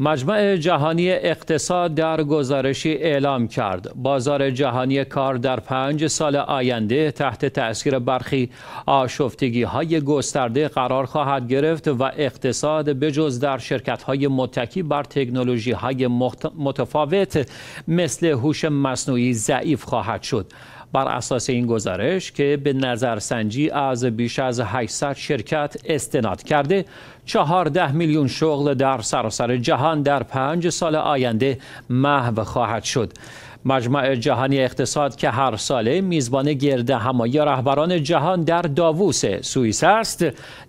مجمع جهانی اقتصاد در گزارشی اعلام کرد بازار جهانی کار در پنج سال آینده تحت تأثیر برخی آشفتگی های گسترده قرار خواهد گرفت و اقتصاد بجز در شرکت های متکی بر تکنولوژی های متفاوت مثل هوش مصنوعی ضعیف خواهد شد بر اساس این گزارش که به نظرسنجی از بیش از 800 شرکت استناد کرده 14 میلیون شغل در سراسر جهان در پنج سال آینده محو خواهد شد مجمع جهانی اقتصاد که هر ساله میزبان گرد همایی رهبران جهان در داووس سوئیس است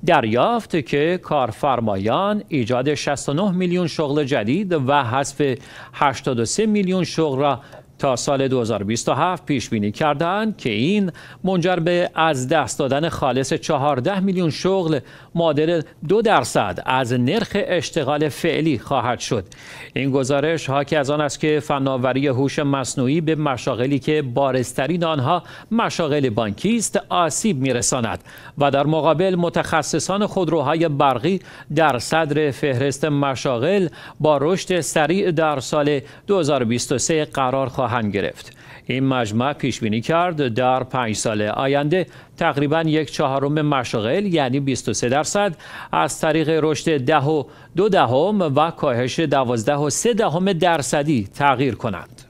دریافت که کارفرمایان ایجاد 69 میلیون شغل جدید و حذف 83 میلیون شغل را تا سال 2027 پیش بینی کردند که این منجر به از دست دادن خالص 14 میلیون شغل معادل دو درصد از نرخ اشتغال فعلی خواهد شد این گزارش که از آن است که فناوری هوش مصنوعی به مشاغلی که بارسترین آنها مشاغل بانکی است آسیب میرساند و در مقابل متخصصان خودروهای برقی در صدر فهرست مشاغل با رشد سریع در سال 2023 قرار خواهد گرفت این مجمع پیش بینی کرد در پنج سال آینده تقریبا یک چهارم مشاغل یعنی 23 درصد از طریق رشد ده و دو دهم و کاهش دوازده و سه دهم درصدی تغییر کنند